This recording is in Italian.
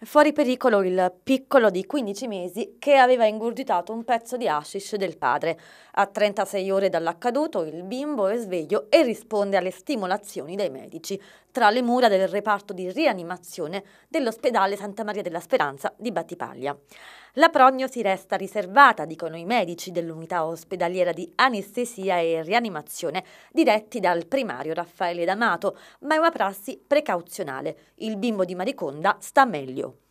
Fuori pericolo il piccolo di 15 mesi che aveva ingurgitato un pezzo di hashish del padre. A 36 ore dall'accaduto il bimbo è sveglio e risponde alle stimolazioni dei medici tra le mura del reparto di rianimazione dell'ospedale Santa Maria della Speranza di Battipaglia. La prognosi resta riservata, dicono i medici dell'unità ospedaliera di anestesia e rianimazione, diretti dal primario Raffaele D'Amato, ma è una prassi precauzionale. Il bimbo di Mariconda sta meglio.